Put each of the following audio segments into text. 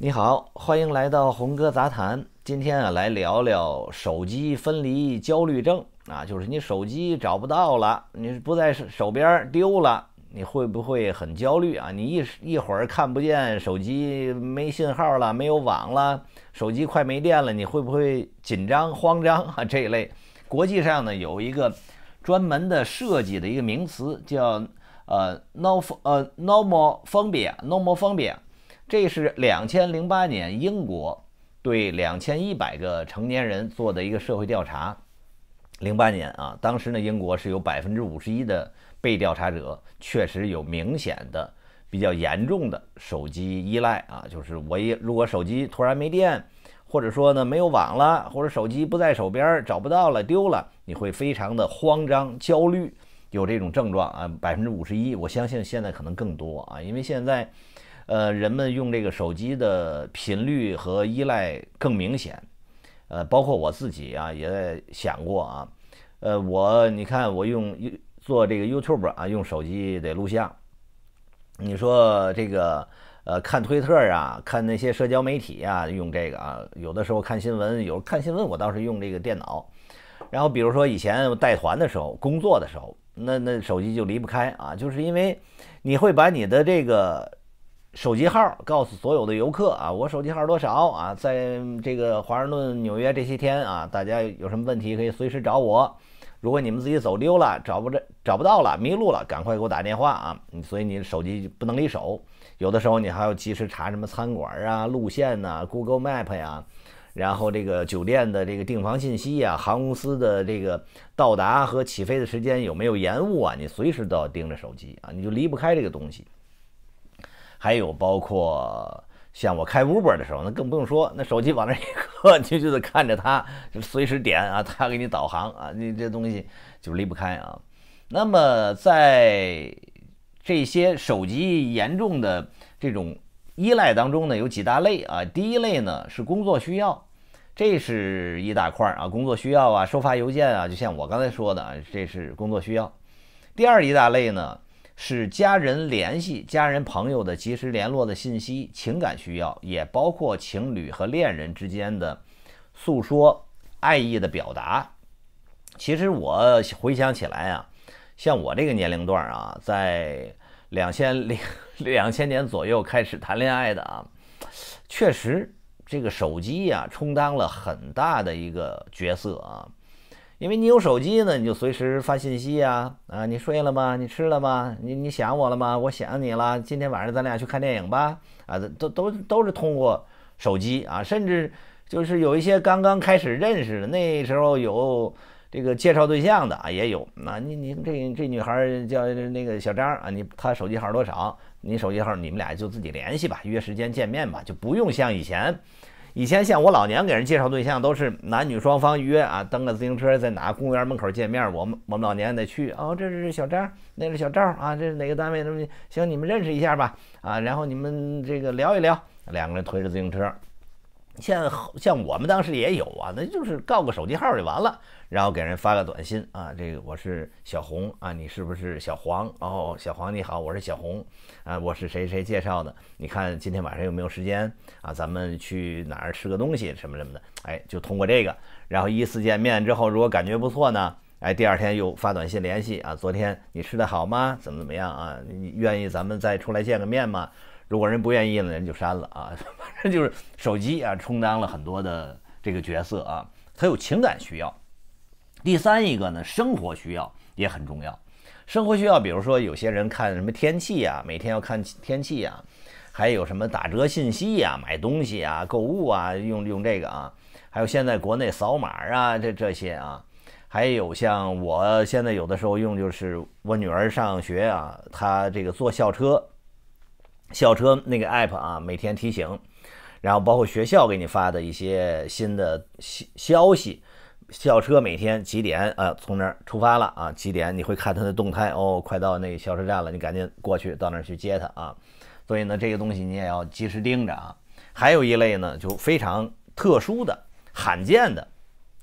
你好，欢迎来到红哥杂谈。今天啊，来聊聊手机分离焦虑症啊，就是你手机找不到了，你不在手边丢了，你会不会很焦虑啊？你一一会儿看不见手机，没信号了，没有网了，手机快没电了，你会不会紧张、慌张啊？这一类，国际上呢有一个专门的设计的一个名词，叫呃，no 呃，no more 方便，no more 方便。这是两千零八年英国对两千一百个成年人做的一个社会调查。零八年啊，当时呢，英国是有百分之五十一的被调查者确实有明显的、比较严重的手机依赖啊，就是我也如果手机突然没电，或者说呢没有网了，或者手机不在手边儿找不到了、丢了，你会非常的慌张、焦虑，有这种症状啊。百分之五十一，我相信现在可能更多啊，因为现在。呃，人们用这个手机的频率和依赖更明显。呃，包括我自己啊，也在想过啊。呃，我你看我用做这个 YouTube 啊，用手机得录像。你说这个呃，看推特啊，看那些社交媒体啊，用这个啊。有的时候看新闻，有看新闻我倒是用这个电脑。然后比如说以前带团的时候，工作的时候，那那手机就离不开啊，就是因为你会把你的这个。手机号告诉所有的游客啊，我手机号多少啊？在这个华盛顿、纽约这些天啊，大家有什么问题可以随时找我。如果你们自己走丢了，找不着、找不到了、迷路了，赶快给我打电话啊！所以你手机不能离手，有的时候你还要及时查什么餐馆啊、路线呐、Google Map 呀，然后这个酒店的这个订房信息呀、航空公司的这个到达和起飞的时间有没有延误啊？你随时都要盯着手机啊，你就离不开这个东西。还有包括像我开 Uber 的时候，那更不用说，那手机往那一搁，你就得看着它，就随时点啊，它给你导航啊，你这东西就离不开啊。那么在这些手机严重的这种依赖当中呢，有几大类啊。第一类呢是工作需要，这是一大块儿啊，工作需要啊，收发邮件啊，就像我刚才说的啊，这是工作需要。第二一大类呢。是家人联系、家人朋友的及时联络的信息，情感需要也包括情侣和恋人之间的诉说、爱意的表达。其实我回想起来啊，像我这个年龄段啊，在两千两两千年左右开始谈恋爱的啊，确实这个手机呀充当了很大的一个角色啊。因为你有手机呢，你就随时发信息呀，啊，你睡了吗？你吃了吗？你你想我了吗？我想你了。今天晚上咱俩去看电影吧。啊，都都都是通过手机啊，甚至就是有一些刚刚开始认识的，那时候有这个介绍对象的啊，也有。那你你这这女孩叫那个小张啊，你她手机号多少？你手机号，你们俩就自己联系吧，约时间见面吧，就不用像以前。以前像我老娘给人介绍对象，都是男女双方约啊，蹬个自行车在哪公园门口见面。我们我们老娘得去哦，这是小张，那是小赵啊，这是哪个单位？的？行，你们认识一下吧啊，然后你们这个聊一聊，两个人推着自行车。像像我们当时也有啊，那就是告个手机号就完了，然后给人发个短信啊，这个我是小红啊，你是不是小黄哦？小黄你好，我是小红啊，我是谁谁介绍的？你看今天晚上有没有时间啊？咱们去哪儿吃个东西什么什么的？哎，就通过这个，然后依次见面之后，如果感觉不错呢，哎，第二天又发短信联系啊，昨天你吃的好吗？怎么怎么样啊？你愿意咱们再出来见个面吗？如果人不愿意了，人就删了啊。反正就是手机啊，充当了很多的这个角色啊。它有情感需要。第三一个呢，生活需要也很重要。生活需要，比如说有些人看什么天气啊，每天要看天气啊，还有什么打折信息呀、买东西啊、购物啊，用用这个啊。还有现在国内扫码啊，这这些啊，还有像我现在有的时候用，就是我女儿上学啊，她这个坐校车。校车那个 app 啊，每天提醒，然后包括学校给你发的一些新的消消息，校车每天几点啊，从那儿出发了啊，几点你会看它的动态哦，快到那个校车站了，你赶紧过去到那儿去接它啊。所以呢，这个东西你也要及时盯着啊。还有一类呢，就非常特殊的、罕见的，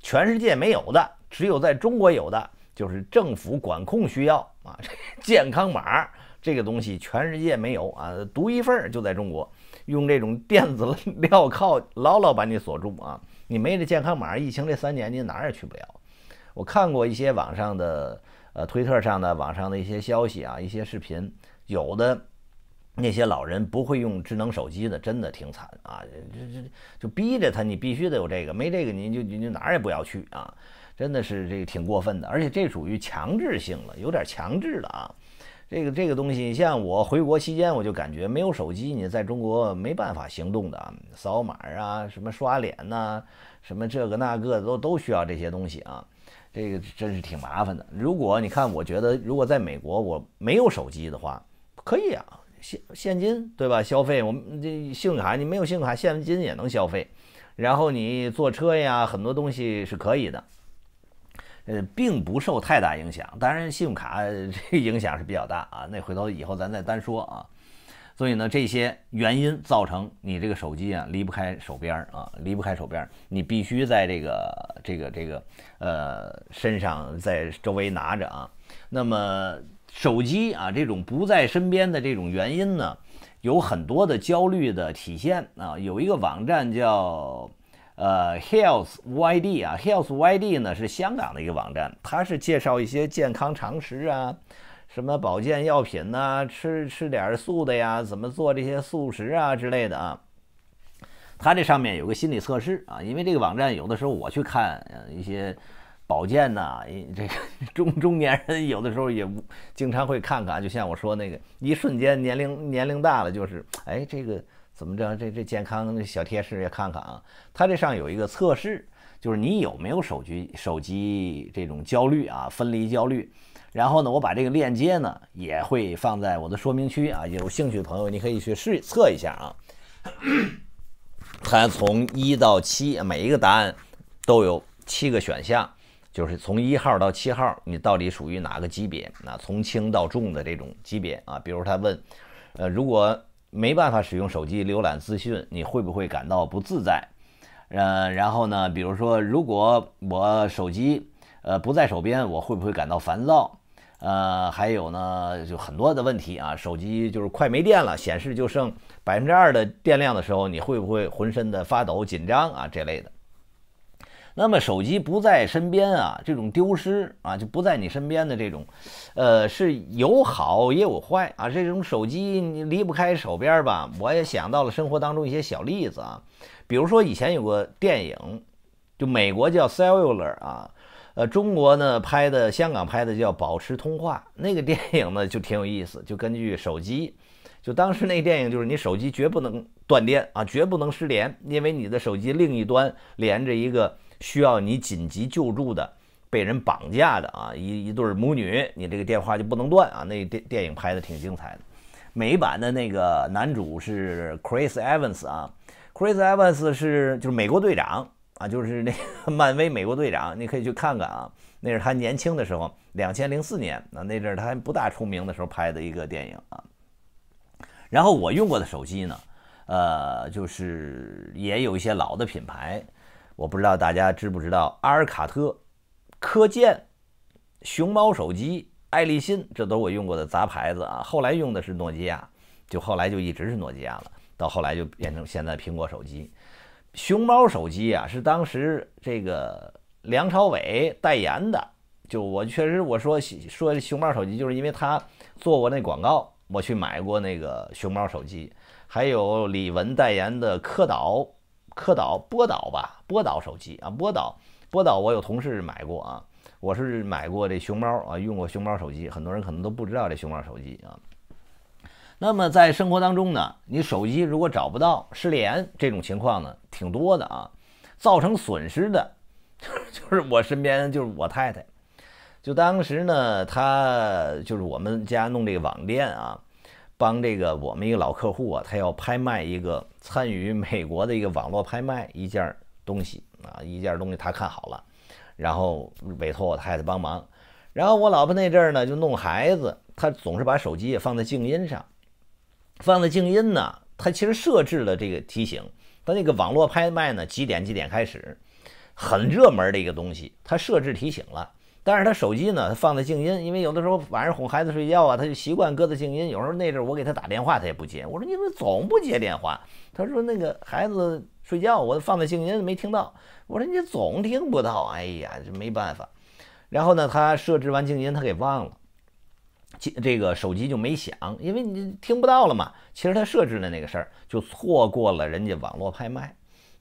全世界没有的，只有在中国有的，就是政府管控需要啊，健康码。这个东西全世界没有啊，独一份儿就在中国。用这种电子 镣铐牢牢把你锁住啊！你没这健康码，疫情这三年你哪儿也去不了。我看过一些网上的，呃，推特上的网上的一些消息啊，一些视频，有的那些老人不会用智能手机的，真的挺惨啊！这这就逼着他，你必须得有这个，没这个你就你就哪儿也不要去啊！真的是这个挺过分的，而且这属于强制性了，有点强制了啊。这个这个东西，像我回国期间，我就感觉没有手机，你在中国没办法行动的，扫码啊，什么刷脸呐，什么这个那个都都需要这些东西啊，这个真是挺麻烦的。如果你看，我觉得如果在美国我没有手机的话，可以啊，现现金对吧？消费，我们这信用卡你没有信用卡，现金也能消费，然后你坐车呀，很多东西是可以的。呃，并不受太大影响，当然信用卡这影响是比较大啊。那回头以后咱再单说啊。所以呢，这些原因造成你这个手机啊离不开手边儿啊，离不开手边儿，你必须在这个这个这个呃身上在周围拿着啊。那么手机啊这种不在身边的这种原因呢，有很多的焦虑的体现啊。有一个网站叫。呃，healthyd 啊，healthyd 呢是香港的一个网站，它是介绍一些健康常识啊，什么保健药品呐，吃吃点素的呀，怎么做这些素食啊之类的啊。它这上面有个心理测试啊，因为这个网站有的时候我去看一些保健呐，这个中中年人有的时候也经常会看看，就像我说那个，一瞬间年龄年龄大了就是哎这个。怎么着？这这健康小贴士也看看啊。它这上有一个测试，就是你有没有手机手机这种焦虑啊，分离焦虑。然后呢，我把这个链接呢也会放在我的说明区啊。有兴趣的朋友，你可以去试测一下啊。它从一到七，每一个答案都有七个选项，就是从一号到七号，你到底属于哪个级别？那从轻到重的这种级别啊。比如他问，呃，如果。没办法使用手机浏览资讯，你会不会感到不自在？呃，然后呢，比如说，如果我手机呃不在手边，我会不会感到烦躁？呃，还有呢，就很多的问题啊，手机就是快没电了，显示就剩百分之二的电量的时候，你会不会浑身的发抖、紧张啊这类的？那么手机不在身边啊，这种丢失啊就不在你身边的这种，呃是有好也有坏啊。这种手机你离不开手边吧？我也想到了生活当中一些小例子啊，比如说以前有个电影，就美国叫《Cellular》啊，呃，中国呢拍的，香港拍的叫《保持通话》。那个电影呢就挺有意思，就根据手机，就当时那电影就是你手机绝不能断电啊，绝不能失联，因为你的手机另一端连着一个。需要你紧急救助的，被人绑架的啊，一一对母女，你这个电话就不能断啊。那电电影拍的挺精彩的，美版的那个男主是 Chris Evans 啊，Chris Evans 是就是美国队长啊，就是那个 漫威美国队长，你可以去看看啊。那是他年轻的时候，两千零四年那那阵他还不大出名的时候拍的一个电影啊。然后我用过的手机呢，呃，就是也有一些老的品牌。我不知道大家知不知道阿尔卡特、科健、熊猫手机、爱立信，这都是我用过的杂牌子啊。后来用的是诺基亚，就后来就一直是诺基亚了。到后来就变成现在苹果手机。熊猫手机啊，是当时这个梁朝伟代言的。就我确实我说说熊猫手机，就是因为他做过那广告，我去买过那个熊猫手机。还有李玟代言的科导。科导、波导吧，波导手机啊，波导、波导，我有同事买过啊，我是买过这熊猫啊，用过熊猫手机，很多人可能都不知道这熊猫手机啊。那么在生活当中呢，你手机如果找不到、失联这种情况呢，挺多的啊，造成损失的就 就是我身边就是我太太，就当时呢，她就是我们家弄这个网店啊，帮这个我们一个老客户啊，他要拍卖一个。参与美国的一个网络拍卖，一件东西啊，一件东西他看好了，然后委托我太太帮忙。然后我老婆那阵儿呢，就弄孩子，她总是把手机也放在静音上，放在静音呢，她其实设置了这个提醒。她那个网络拍卖呢，几点几点开始，很热门的一个东西，她设置提醒了。但是他手机呢，他放在静音，因为有的时候晚上哄孩子睡觉啊，他就习惯搁在静音。有时候那阵我给他打电话，他也不接。我说你怎么总不接电话？他说那个孩子睡觉，我放在静音没听到。我说你总听不到，哎呀，这没办法。然后呢，他设置完静音，他给忘了，这这个手机就没响，因为你听不到了嘛。其实他设置的那个事儿，就错过了人家网络拍卖。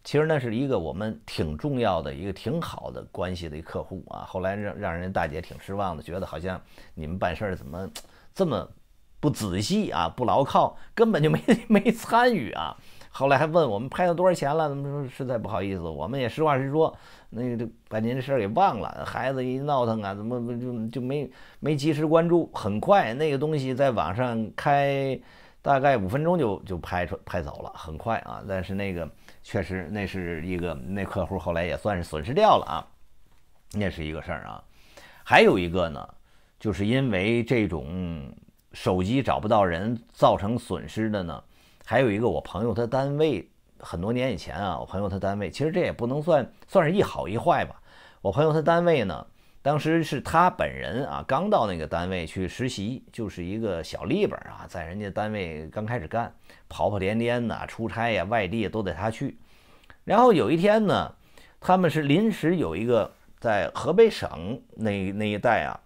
其实那是一个我们挺重要的一个挺好的关系的一客户啊，后来让让人大姐挺失望的，觉得好像你们办事儿怎么 这么不仔细啊，不牢靠，根本就没 没参与啊。后来还问我们拍到多少钱了，咱们说实在不好意思，我们也实话实说，那个就把您这事儿给忘了。孩子一闹腾啊，怎么就就没没及时关注？很快那个东西在网上开大概五分钟就就拍出拍走了，很快啊，但是那个。确实，那是一个那客户后来也算是损失掉了啊，那是一个事儿啊。还有一个呢，就是因为这种手机找不到人造成损失的呢，还有一个我朋友他单位很多年以前啊，我朋友他单位其实这也不能算算是一好一坏吧。我朋友他单位呢。当时是他本人啊，刚到那个单位去实习，就是一个小立本啊，在人家单位刚开始干，跑跑颠颠的，出差呀、外地都得他去。然后有一天呢，他们是临时有一个在河北省那那一带啊，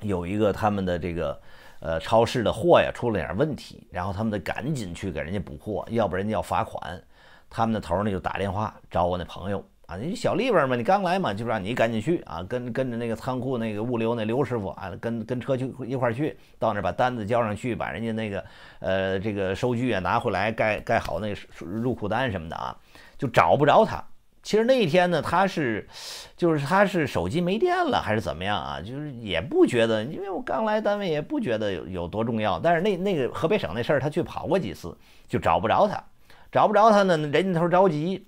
有一个他们的这个呃超市的货呀出了点问题，然后他们得赶紧去给人家补货，要不然人家要罚款。他们的头呢就打电话找我那朋友。啊，你小利呗嘛，你刚来嘛，就让你赶紧去啊，跟跟着那个仓库那个物流那刘师傅啊，跟跟车去一块儿去，到那儿把单子交上去，把人家那个呃这个收据啊拿回来盖盖好那个入库单什么的啊，就找不着他。其实那一天呢，他是就是他是手机没电了还是怎么样啊？就是也不觉得，因为我刚来单位也不觉得有有多重要。但是那那个河北省那事儿，他去跑过几次，就找不着他，找不着他呢，人家头着急。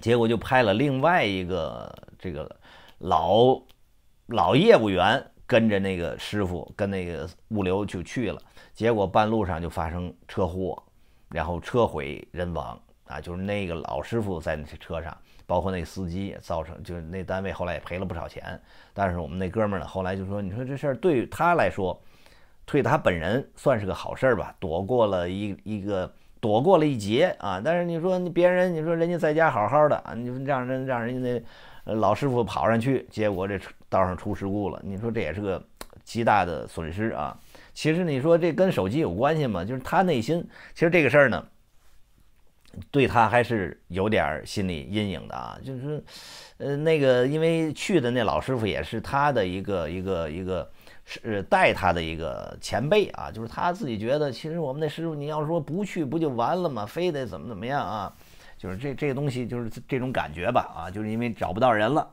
结果就派了另外一个这个老老业务员跟着那个师傅跟那个物流就去了，结果半路上就发生车祸，然后车毁人亡啊！就是那个老师傅在车上，包括那司机，造成就是那单位后来也赔了不少钱。但是我们那哥们儿呢，后来就说：“你说这事儿对他来说，对他本人算是个好事吧，躲过了一一个。”躲过了一劫啊！但是你说你别人，你说人家在家好好的啊，你说让人让人家那老师傅跑上去，结果这道上出事故了，你说这也是个极大的损失啊！其实你说这跟手机有关系吗？就是他内心，其实这个事儿呢，对他还是有点心理阴影的啊！就是，呃，那个因为去的那老师傅也是他的一个一个一个。是带他的一个前辈啊，就是他自己觉得，其实我们的师傅，你要说不去不就完了吗？非得怎么怎么样啊？就是这这个东西，就是这种感觉吧啊，就是因为找不到人了。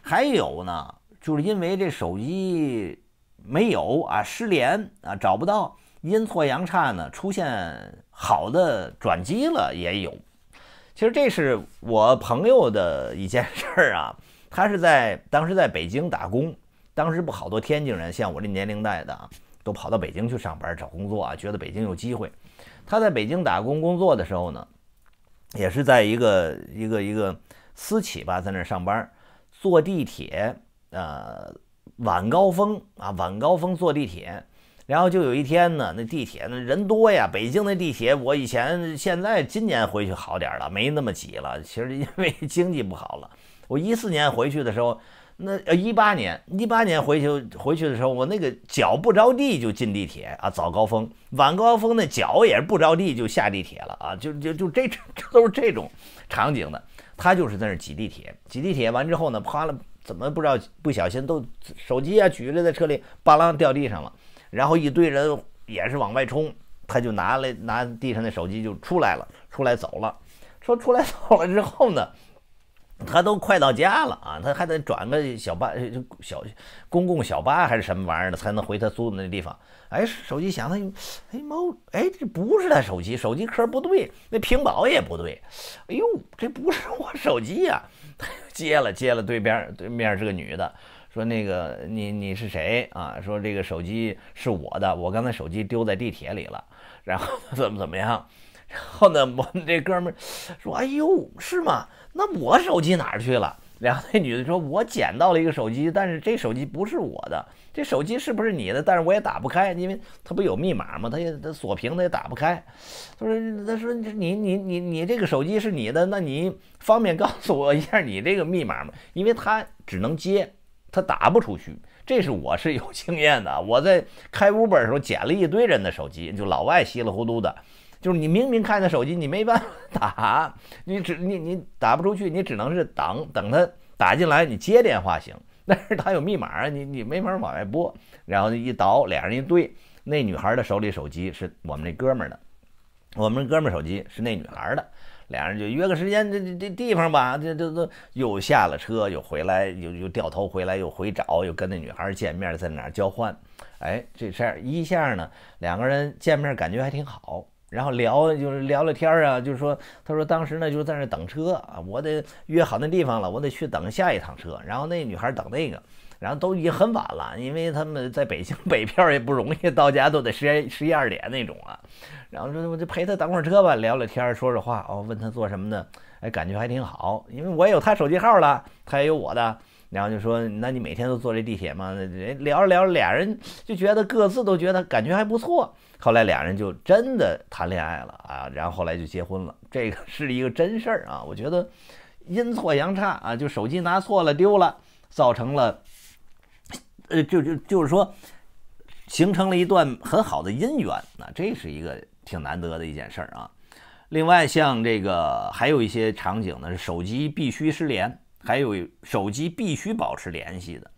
还有呢，就是因为这手机没有啊，失联啊，找不到。阴错阳差呢，出现好的转机了也有。其实这是我朋友的一件事儿啊，他是在当时在北京打工。当时不好多天津人像我这年龄代的啊，都跑到北京去上班找工作啊，觉得北京有机会。他在北京打工工作的时候呢，也是在一个一个一个私企吧，在那上班，坐地铁，呃，晚高峰啊，晚高峰坐地铁，然后就有一天呢，那地铁那人多呀，北京那地铁，我以前现在今年回去好点了，没那么挤了。其实因为经济不好了，我一四年回去的时候。那呃，一八年，一八年回去回去的时候，我那个脚不着地就进地铁啊，早高峰、晚高峰那脚也是不着地就下地铁了啊，就就就这这 都是这种场景的。他就是在那挤地铁，挤地铁完之后呢，趴了，怎么不知道不小心都手机啊举着在车里巴啷掉地上了，然后一堆人也是往外冲，他就拿来拿地上的手机就出来了，出来走了，说出来走了之后呢。他都快到家了啊！他还得转个小巴，小公共小巴还是什么玩意儿的，才能回他租的那地方。哎，手机响，他，哎猫，哎这不是他手机，手机壳不对，那屏保也不对，哎呦，这不是我手机呀！接 了接了，对面对面是个女的，说那个你你是谁啊？说这个手机是我的，我刚才手机丢在地铁里了，然后怎么怎么样？然后呢，我们这哥们说：“哎呦，是吗？那我手机哪儿去了？”然后那女的说：“我捡到了一个手机，但是这手机不是我的。这手机是不是你的？但是我也打不开，因为它不有密码嘛，它也锁屏，它也打不开。”他说：“他说你你你你这个手机是你的，那你方便告诉我一下你这个密码吗？因为他只能接，他打不出去。这是我是有经验的，我在开 Uber 的时候捡了一堆人的手机，就老外稀里糊涂的。”就是你明明看着手机，你没办法打，你只你你打不出去，你只能是等等他打进来，你接电话行。但是他有密码啊，你 你没法往外拨。然后一倒，俩人一对，那女孩的手里手机是我们那哥们的，我们哥们手机是那女孩的，俩人就约个时间，这这这地方吧，这这这又下了车，又回来，又又掉头回来，又回找，又跟那女孩见面，在哪交换？哎，这事儿一下呢，两个人见面感觉还挺好。然后聊就是聊聊天儿啊，就是说，他说当时呢就在那等车啊，我得约好那地方了，我得去等下一趟车。然后那女孩等那个，然后都已经很晚了，因为他们在北京 北漂也不容易，到家都得十十一二点那种啊。然后说我就陪她等会儿车吧，聊聊天儿说说话哦，问她做什么的，哎，感觉还挺好，因为我也有她手机号了，她也有我的。然后就说，那你每天都坐这地铁吗？人 聊着聊着，俩人就觉得各自都觉得感觉还不错。后来俩人就真的谈恋爱了啊，然后后来就结婚了。这个是一个真事儿啊，我觉得阴错阳差啊，就手机拿错了丢了，造成了，呃，就就就是说，形成了一段很好的姻缘啊，这是一个挺难得的一件事儿啊。另外像这个还有一些场景呢，是手机必须失联。还有手机必须保持联系的，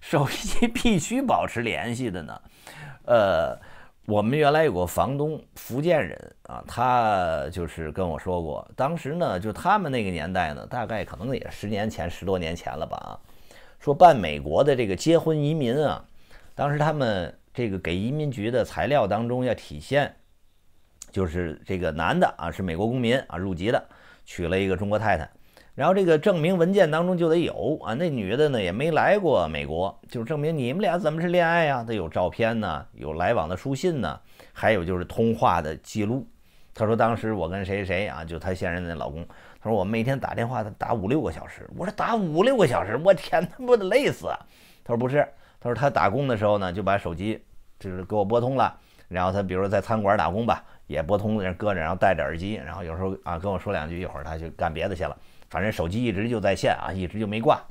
手机必须保持联系的呢？呃，我们原来有个房东，福建人啊，他就是跟我说过，当时呢，就他们那个年代呢，大概可能也十年前、十多年前了吧，啊，说办美国的这个结婚移民啊，当时他们这个给移民局的材料当中要体现，就是这个男的啊是美国公民啊入籍的，娶了一个中国太太。然后这个证明文件当中就得有啊，那女的呢也没来过美国，就证明你们俩怎么是恋爱啊？得有照片呢，有来往的书信呢，还有就是通话的记录。她说当时我跟谁谁啊，就她现任那老公。她说我每天打电话，打五六个小时。我说打五六个小时，我天，他不得累死？她说不是，她说她打工的时候呢，就把手机就是给我拨通了，然后她比如说在餐馆打工吧，也拨通那搁着，然后戴着耳机，然后有时候啊跟我说两句，一会儿她就干别的去了。反正手机一直就在线啊，一直就没挂。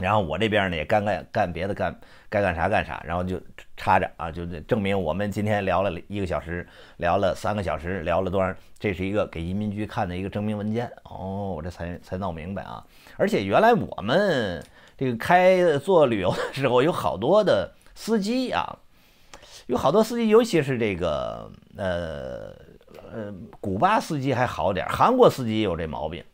然后我这边呢也干干干别的干，该干啥干啥。然后就插着啊，就证明我们今天聊了一个小时，聊了三个小时，聊了多少？这是一个给移民局看的一个证明文件哦。我这才才闹明白啊。而且原来我们这个开做旅游的时候，有好多的司机啊，有好多司机，尤其是这个呃呃，古巴司机还好点，韩国司机有这毛病。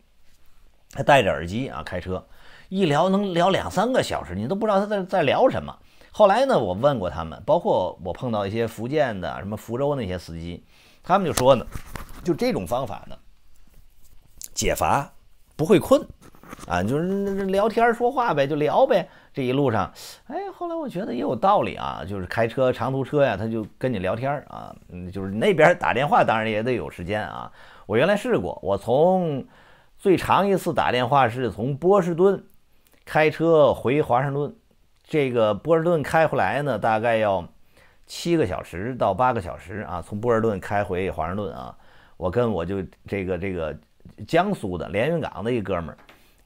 他戴着耳机啊，开车一聊能聊两三个小时，你都不知道他在在聊什么。后来呢，我问过他们，包括我碰到一些福建的，什么福州那些司机，他们就说呢，就这种方法呢，解乏不会困啊，就是聊天说话呗，就聊呗。这一路上，哎，后来我觉得也有道理啊，就是开车长途车呀，他就跟你聊天啊，嗯，就是那边打电话当然也得有时间啊。我原来试过，我从。最长一次打电话是从波士顿开车回华盛顿，这个波士顿开回来呢，大概要七个小时到八个小时啊。从波士顿开回华盛顿啊，我跟我就这个这个江苏的连云港的一哥们儿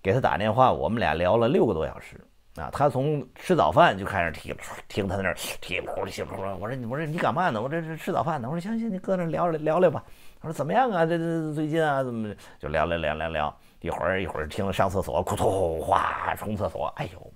给他打电话，我们俩聊了六个多小时。啊，他从吃早饭就开始听，听他那儿听噗哩唏我说你，我说你干嘛呢？我这是吃早饭呢。我说行行，你搁那聊聊聊聊吧。他说怎么样啊？这这最近啊怎么就聊聊聊聊聊？一会儿一会儿听上厕所，库突哗冲厕所，哎呦，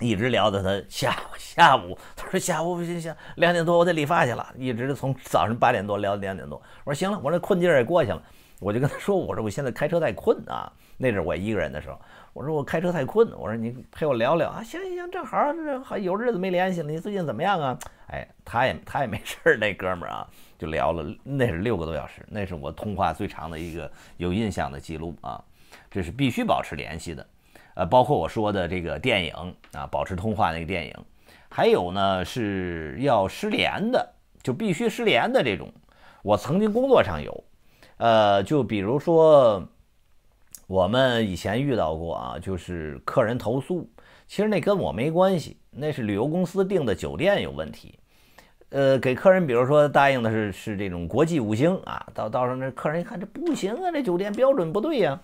一直聊到他下午下午。他说下午不行行两点多我得理发去了。一直从早上八点多聊到两点多。我说行了，我这困劲儿也过去了。我就跟他说，我说我现在开车在困啊。那阵我一个人的时候。我说我开车太困，我说你陪我聊聊啊，行行行，正好这好有日子没联系了，你最近怎么样啊？哎，他也他也没事儿，那哥们儿啊，就聊了，那是六个多小时，那是我通话最长的一个有印象的记录啊，这是必须保持联系的，呃，包括我说的这个电影啊，保持通话那个电影，还有呢是要失联的，就必须失联的这种，我曾经工作上有，呃，就比如说。我们以前遇到过啊，就是客人投诉，其实那跟我没关系，那是旅游公司订的酒店有问题。呃，给客人，比如说答应的是是这种国际五星啊，到到时候那客人一看这不行啊，这酒店标准不对呀。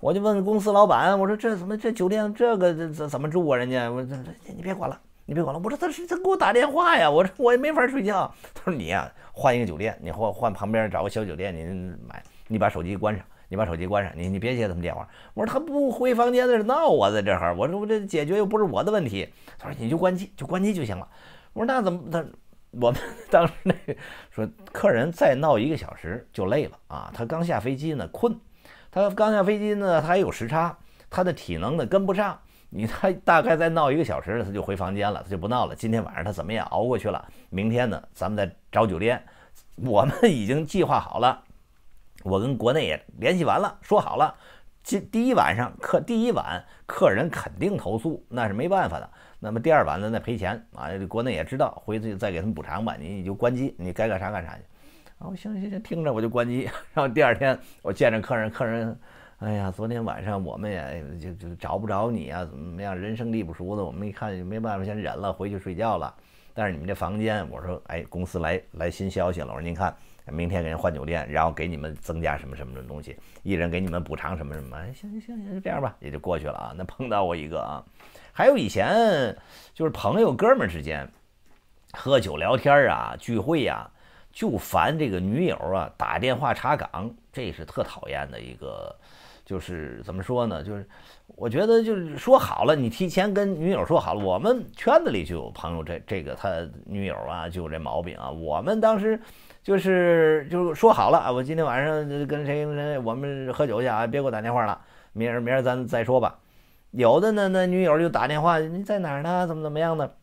我就问公司老板，我说这怎么这酒店这个这怎怎么住啊？人家我这这你别管了，你别管了。我说他是他给我打电话呀，我说我也没法睡觉。他说你啊换一个酒店，你换换旁边找个小酒店，您买，你把手机关上。你把手机关上，你你别接他们电话。我说他不回房间，在闹我在这哈。我说我这解决又不是我的问题。他说你就关机，就关机就行了。我说那怎么他我们 当时那个说客人再闹一个小时就累了啊。他刚下飞机呢，困。他刚下飞机呢，他还有时差，他的体能呢跟不上。你 他大概再闹一个小时，他就回房间了，他就不闹了。今天晚上他怎么也熬过去了。明天呢，咱们再找酒店。我们已经计划好了。我跟国内也联系完了，说好了，今第一晚上客第一晚客人肯定投诉，那是没办法的。那么第二晚呢，再赔钱啊，国内也知道，回去再给他们补偿吧。你你就关机，你该干啥干啥去。啊，行行行，听着我就关机。然后第二天我见着客人，客人，哎呀，昨天晚上我们也就就找不着你啊，怎么样？人生地不熟的，我们一看也没办法，先忍了，回去睡觉了。但是你们这房间，我说，哎，公司来来新消息了，我说您看。明天给人换酒店，然后给你们增加什么什么的东西，一人给你们补偿什么什么。哎，行行行，就这样吧，也就过去了啊。那碰到我一个啊，还有以前就是朋友哥们儿之间喝酒聊天啊，聚会啊，就烦这个女友啊打电话查岗，这是特讨厌的一个，就是怎么说呢？就是我觉得就是说好了，你提前跟女友说好了，我们圈子里就有朋友这这个他女友啊就有这毛病啊。我们当时。就是就是说好了啊，我今天晚上跟谁谁我们喝酒去啊，别给我打电话了，明儿明儿咱再说吧。有的呢，那女友就打电话，你在哪儿呢？怎么怎么样的？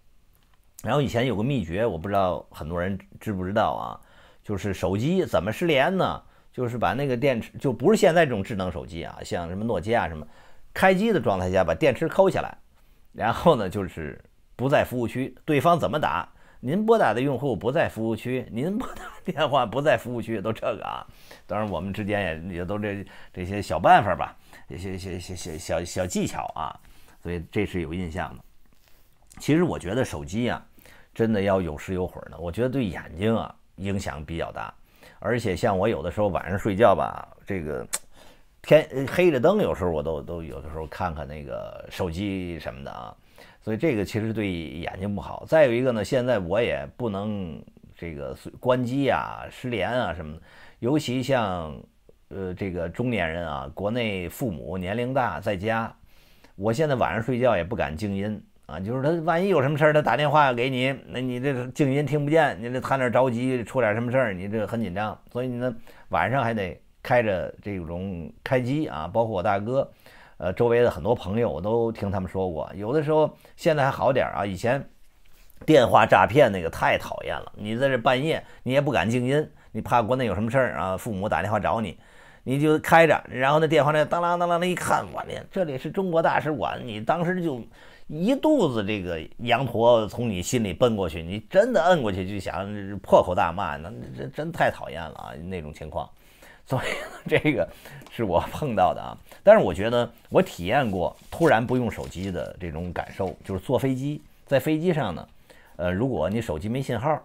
然后以前有个秘诀，我不知道很多人知不知道啊，就是手机怎么失联呢？就是把那个电池，就不是现在这种智能手机啊，像什么诺基亚什么，开机的状态下把电池抠下来，然后呢就是不在服务区，对方怎么打？您拨打的用户不在服务区，您拨打电话不在服务区，都这个啊。当然，我们之间也也都这这些小办法吧，些些些些小小技巧啊。所以这是有印象的。其实我觉得手机呀，真的要有时有会儿呢。我觉得对眼睛啊影响比较大，而且像我有的时候晚上睡觉吧，这个天黑着灯，有时候我都都有的时候看看那个手机什么的啊。所以这个其实对眼睛不好。再有一个呢，现在我也不能这个关机啊、失联啊什么的。尤其像，呃，这个中年人啊，国内父母年龄大，在家，我现在晚上睡觉也不敢静音啊。就是他万一有什么事儿，他打电话给你，那你这静音听不见，你这他那着急，出点什么事儿，你这很紧张。所以你呢，晚上还得开着这种开机啊，包括我大哥。呃，周围的很多朋友我都听他们说过，有的时候现在还好点啊，以前电话诈骗那个太讨厌了。你在这半夜，你也不敢静音，你怕国内有什么事儿啊，父母打电话找你，你就开着，然后那电话那当啷当啷的一看，我天，这里是中国大使馆，你当时就一肚子这个羊驼从你心里奔过去，你真的摁过去就想破口大骂，那这真太讨厌了啊，那种情况。所以 这个是我碰到的啊，但是我觉得我体验过突然不用手机的这种感受，就是坐飞机，在飞机上呢，呃，如果你手机没信号，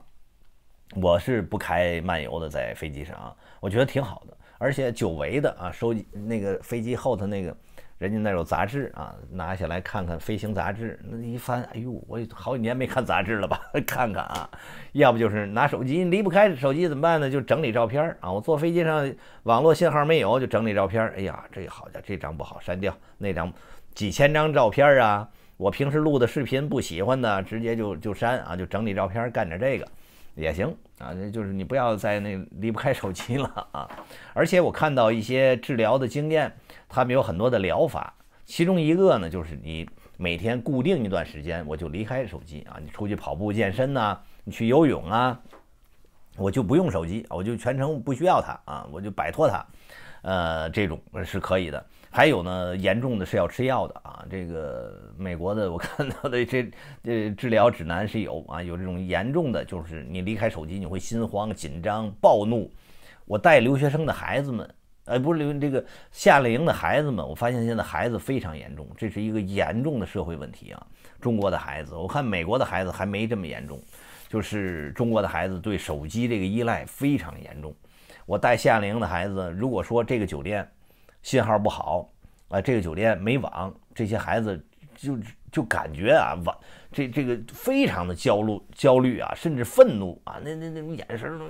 我是不开漫游的，在飞机上，啊，我觉得挺好的，而且久违的啊，收那个飞机后头那个。人家那有杂志啊，拿下来看看《飞行杂志》，那一翻，哎呦，我也好几年没看杂志了吧？看看啊，要不就是拿手机，离不开手机怎么办呢？就整理照片啊。我坐飞机上，网络信号没有，就整理照片。哎呀，这好家伙，这张不好，删掉那张。几千张照片啊，我平时录的视频不喜欢的，直接就就删啊，就整理照片，干点这个也行啊。就是你不要再那离不开手机了啊。而且我看到一些治疗的经验。他们有很多的疗法，其中一个呢，就是你每天固定一段时间，我就离开手机啊，你出去跑步健身呐，你去游泳啊，我就不用手机我就全程不需要它啊，我就摆脱它，呃，这种是可以的。还有呢，严重的是要吃药的啊，这个美国的我看到的 这这治疗指南是有啊，有这种严重的，就是你离开手机你会心慌紧张暴怒，我带留学生的孩子们。哎，不是，这个夏令营的孩子们，我发现现在孩子非常严重，这是一个严重的社会问题啊！中国的孩子，我看美国的孩子还没这么严重，就是中国的孩子对手机这个依赖非常严重。我带夏令营的孩子，如果说这个酒店信号不好啊，这个酒店没网，这些孩子就就感觉啊，这这个非常的焦虑、焦虑啊，甚至愤怒啊，那那那种眼神都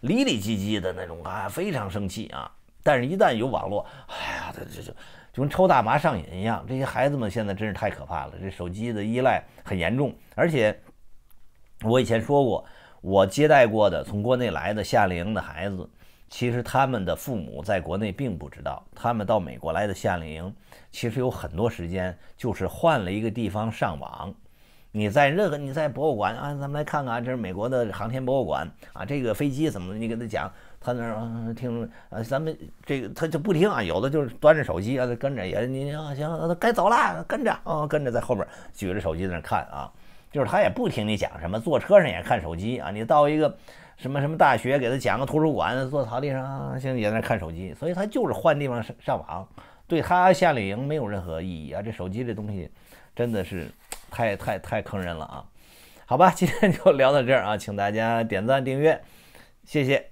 理理唧唧的那种啊，非常生气啊。但是，一旦有网络，哎呀，这这就就跟抽大麻上瘾一样。这些孩子们现在真是太可怕了，这手机的依赖很严重。而且，我以前说过，我接待过的从国内来的夏令营的孩子，其实他们的父母在国内并不知道，他们到美国来的夏令营，其实有很多时间就是换了一个地方上网。你在任何你在博物馆啊，咱们来看看，这是美国的航天博物馆啊。这个飞机怎么？你给他讲，他那儿听，啊，咱们这个他就不听啊。有的就是端着手机啊，跟着也你行行，他该走了，跟着啊，跟着在后边举着手机在那看啊。就是他也不听你讲什么，坐车上也看手机啊。你到一个什么什么大学给他讲个图书馆，坐草地上，行也在那看手机，所以他就是换地方上上网，对他夏令营没有任何意义啊。这手机这东西真的是。太太太坑人了啊！好吧，今天就聊到这儿啊，请大家点赞订阅，谢谢。